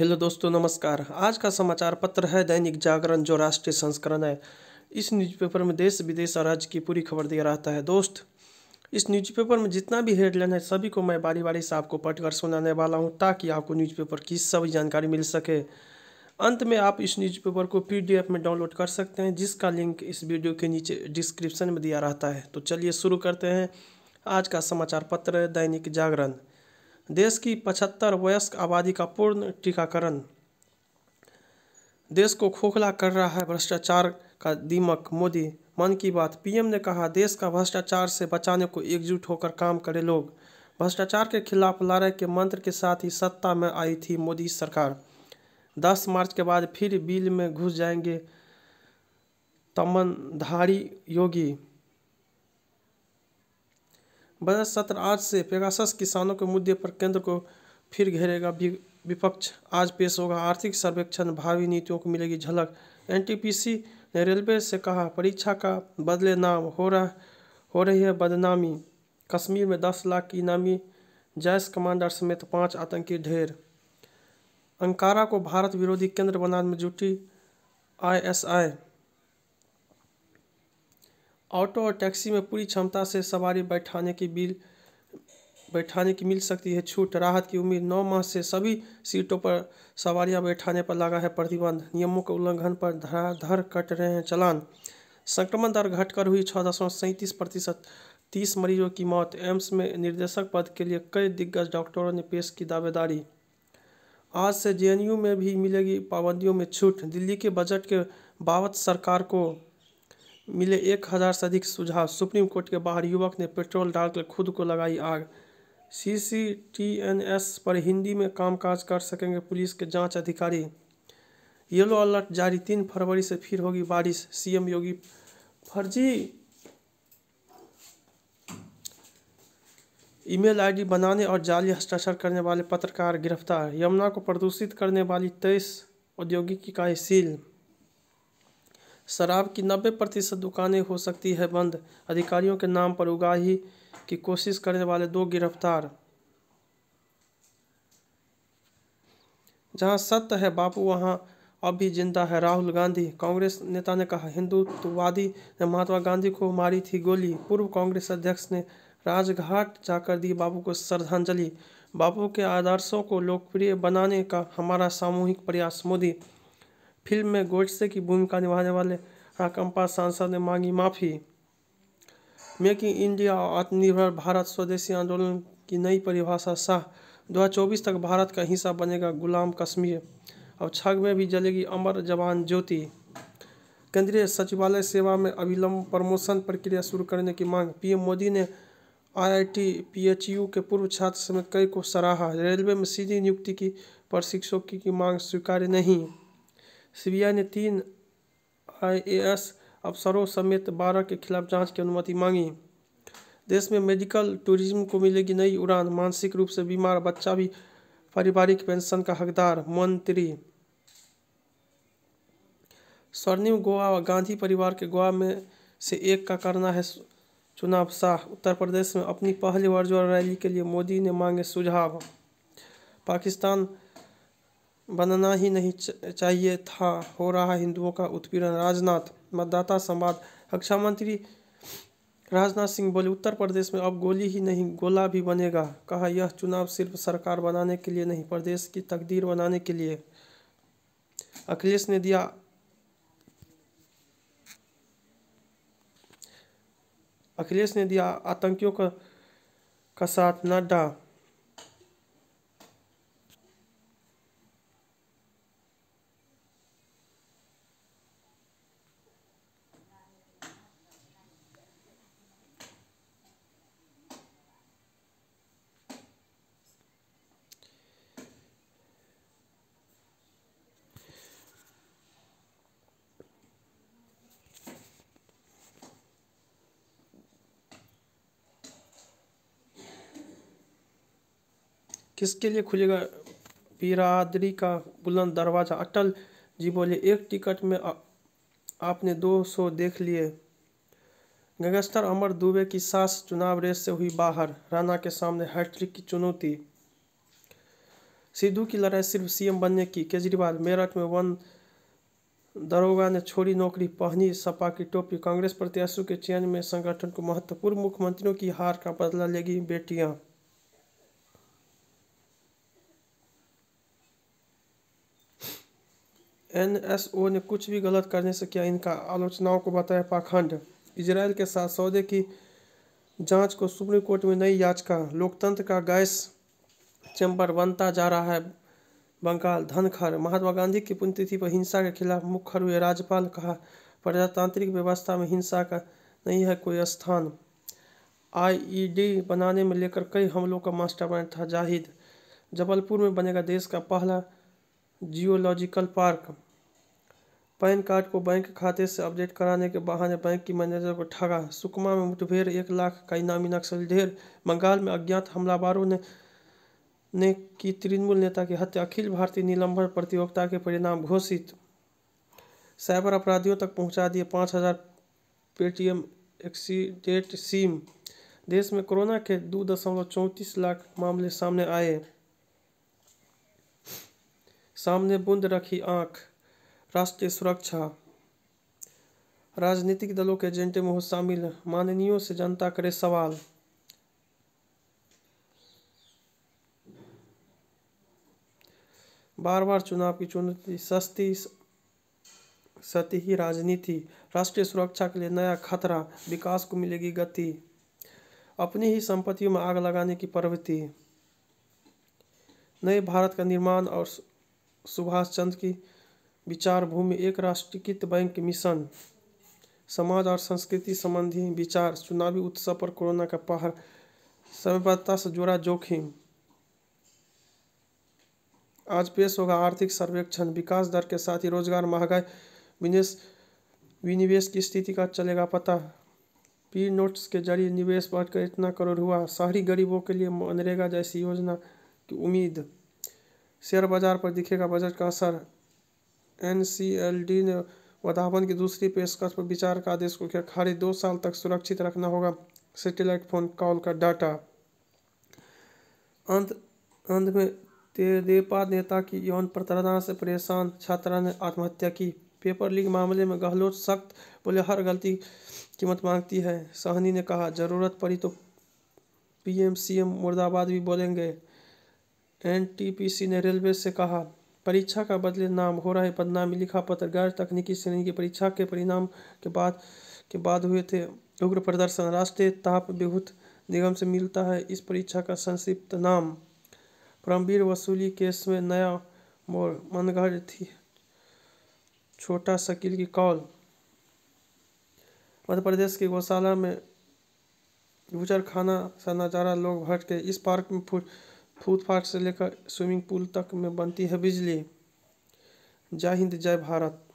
hello दोस्तों नमस्कार आज का समाचार पत्र है दैनिक जागरण जो राष्ट्रीय संस्करण है इस न्यूज़पेपर में देश विदेश और राज्य की पूरी खबर दिया रहता है दोस्त इस न्यूज़पेपर में जितना भी हेडलाइन है सभी को मैं बारी बारी से आपको पढ़कर सुनाने वाला हूँ ताकि आपको न्यूज़पेपर की सभी जानकारी मिल सके अंत में आप इस न्यूज़पेपर को पी में डाउनलोड कर सकते हैं जिसका लिंक इस वीडियो के नीचे डिस्क्रिप्शन में दिया रहता है तो चलिए शुरू करते हैं आज का समाचार पत्र दैनिक जागरण देश की पचहत्तर वयस्क आबादी का पूर्ण टीकाकरण देश को खोखला कर रहा है भ्रष्टाचार का दीमक मोदी मन की बात पीएम ने कहा देश का भ्रष्टाचार से बचाने को एकजुट होकर काम करे लोग भ्रष्टाचार के खिलाफ लड़ाई के मंत्र के साथ ही सत्ता में आई थी मोदी सरकार दस मार्च के बाद फिर बिल में घुस जाएंगे तमनधारी योगी बजट सत्र आज से पेगासस किसानों के मुद्दे पर केंद्र को फिर घेरेगा विपक्ष आज पेश होगा आर्थिक सर्वेक्षण भावी नीतियों को मिलेगी झलक एनटीपीसी ने रेलवे से कहा परीक्षा का बदले नाम हो रहा हो रही है बदनामी कश्मीर में दस लाख इनामी जैश कमांडर समेत पाँच आतंकी ढेर अंकारा को भारत विरोधी केंद्र बनाने में जुटी आईएसआई ऑटो और टैक्सी में पूरी क्षमता से सवारी बैठाने की बिल बैठाने की मिल सकती है छूट राहत की उम्मीद नौ माह से सभी सीटों पर सवारियां बैठाने पर लगा है प्रतिबंध नियमों के उल्लंघन पर धराधर कट रहे हैं चलान संक्रमण दर घटकर हुई छः दशमलव सैंतीस प्रतिशत तीस मरीजों की मौत एम्स में निर्देशक पद के लिए कई दिग्गज डॉक्टरों ने पेश की दावेदारी आज से जेएनयू में भी मिलेगी पाबंदियों में छूट दिल्ली के बजट के बावत सरकार को मिले एक हजार से अधिक सुझाव सुप्रीम कोर्ट के बाहर युवक ने पेट्रोल डालकर खुद को लगाई आग सीसीटीएनएस पर हिंदी में कामकाज कर सकेंगे पुलिस के जांच अधिकारी येलो अलर्ट जारी तीन फरवरी से फिर होगी बारिश सीएम योगी फर्जी ईमेल आईडी बनाने और जाली हस्ताक्षर करने वाले पत्रकार गिरफ्तार यमुना को प्रदूषित करने वाली तेईस औद्योगिक इकाई सील शराब की नब्बे प्रतिशत दुकानें हो सकती है बंद अधिकारियों के नाम पर उगाही की कोशिश करने वाले दो गिरफ्तार जहां सत्य है बापू वहां अब भी जिंदा है राहुल गांधी कांग्रेस नेता ने कहा हिंदुत्ववादी ने महात्मा गांधी को मारी थी गोली पूर्व कांग्रेस अध्यक्ष ने राजघाट जाकर दी बापू को श्रद्धांजलि बापू के आदर्शों को लोकप्रिय बनाने का हमारा सामूहिक प्रयास मोदी फिल्म में गोडसे की भूमिका निभाने वाले राकम्पा सांसद ने मांगी माफ़ी मेक इन इंडिया और आत्मनिर्भर भारत स्वदेशी आंदोलन की नई परिभाषा शाह चौबीस तक भारत का हिस्सा बनेगा गुलाम कश्मीर और छग में भी जलेगी अमर जवान ज्योति केंद्रीय सचिवालय सेवा में अविलंब प्रमोशन प्रक्रिया शुरू करने की मांग पीएम मोदी ने आईआईटी पीएचयू के पूर्व छात्र समेत कई को सराहा रेलवे में सीधी नियुक्ति की प्रशिक्षकों की मांग स्वीकार्य नहीं सीबीआई ने तीन आईएएस अफसरों समेत बारह के खिलाफ जांच की अनुमति मांगी देश में मेडिकल टूरिज्म को मिलेगी नई उड़ान मानसिक रूप से बीमार बच्चा भी पारिवारिक पेंशन का हकदार मंत्री स्वर्णिम गोवा गांधी परिवार के गोवा में से एक का करना है चुनाव शाह उत्तर प्रदेश में अपनी पहली वर्चुअल रैली के लिए मोदी ने मांगे सुझाव पाकिस्तान बनना ही नहीं चाहिए था हो रहा हिंदुओं का उत्पीड़न राजनाथ मतदाता संवाद रक्षा मंत्री राजनाथ सिंह बोले उत्तर प्रदेश में अब गोली ही नहीं गोला भी बनेगा कहा यह चुनाव सिर्फ सरकार बनाने के लिए नहीं प्रदेश की तकदीर बनाने के लिए अखिलेश ने दिया अखिलेश ने दिया आतंकियों का, का साथ नड्डा किसके लिए खुलेगा बिरादरी का बुलंद दरवाज़ा अटल जी बोले एक टिकट में आ, आपने दो सौ देख लिए गंगस्तर अमर दुबे की सास चुनाव रेस से हुई बाहर राणा के सामने हैट्रिक की चुनौती सिद्धू की लड़ाई सिर्फ सीएम बनने की केजरीवाल मेरठ में वन दरोगा ने छोड़ी नौकरी पहनी सपा की टोपी कांग्रेस प्रत्याशियों के चयन में संगठन को महत्वपूर्ण मुख्यमंत्रियों की हार का बदला लेगी बेटियां एनएसओ ने कुछ भी गलत करने से किया इनका आलोचनाओं को बताया पाखंड इसराइल के साथ सौदे की जांच को सुप्रीम कोर्ट में नई याचिका लोकतंत्र का गैस चैम्बर बनता जा रहा है बंगाल धनखर महात्मा गांधी की पुण्यतिथि पर हिंसा के खिलाफ मुखर हुए राज्यपाल कहा प्रजातांत्रिक व्यवस्था में हिंसा का नहीं है कोई स्थान आईईडी बनाने में लेकर कई हमलों का मास्टरमाइंड था जाहिद जबलपुर में बनेगा देश का पहला जियोलॉजिकल पार्क पैन कार्ड को बैंक खाते से अपडेट कराने के बहाने बैंक की मैनेजर को ठगा सुकमा में मुठभेड़ एक लाख का इनामी नक्सली ढेर बंगाल में अज्ञात हमलावरों ने ने की तृणमूल नेता की हत्या अखिल भारतीय निलंबन प्रतियोगिता के परिणाम घोषित साइबर अपराधियों तक पहुंचा दिए पाँच हज़ार पेटीएम एक्सीडेट सिम देश में कोरोना के दो दशमलव चौंतीस लाख मामले सामने आए सामने बुंद रखी आँख राष्ट्रीय सुरक्षा राजनीतिक दलों के एजेंटे में हो शामिल माननीयों से जनता करे सवाल बार बार चुनाव की चुनौती सस्ती सतही राजनीति राष्ट्रीय सुरक्षा के लिए नया खतरा विकास को मिलेगी गति अपनी ही संपत्तियों में आग लगाने की प्रवृत्ति नए भारत का निर्माण और सुभाष चंद्र की विचार भूमि एक राष्ट्रीयकृत बैंक मिशन समाज और संस्कृति संबंधी विचार चुनावी उत्सव पर कोरोना का पहर सभ्यता से जुड़ा जोखिम आज पेश होगा आर्थिक सर्वेक्षण विकास दर के साथ ही रोजगार महंगाई विनिवेश विनिवेश की स्थिति का चलेगा पता पी नोट्स के जरिए निवेश बढ़कर इतना करोड़ हुआ शहरी गरीबों के लिए मनरेगा जैसी योजना की उम्मीद शेयर बाजार पर दिखेगा बजट का असर डी ने वधावन की दूसरी पेशकश पर विचार का आदेश को किया खारिज दो साल तक सुरक्षित रखना होगा सेटेलाइट फोन कॉल का डाटा अंत अंत में तेदेपा नेता की यौन प्रताड़ना से परेशान छात्रा ने आत्महत्या की पेपर लीक मामले में गहलोत सख्त बोले हर गलती कीमत मांगती है सहनी ने कहा जरूरत पड़ी तो पीएमसीएम मुर्दाबाद भी बोलेंगे एनटीपीसी ने रेलवे से कहा परीक्षा का बदले नाम हो रहा है बदनामी लिखा पत्र गैर तकनीकी श्रेणी की परीक्षा के परिणाम के बाद के बाद हुए थे उग्र प्रदर्शन राष्ट्रीय ताप विभूत निगम से मिलता है इस परीक्षा का संक्षिप्त नाम परमवीर वसूली केस में नया मोर मनगढ़ थी छोटा शकील की कॉल मध्य प्रदेश के गौशाला में गुजर खाना सा नज़ारा लोग भट के इस पार्क में फूट फुटपाथ से लेकर स्विमिंग पूल तक में बनती है बिजली जय हिंद जय भारत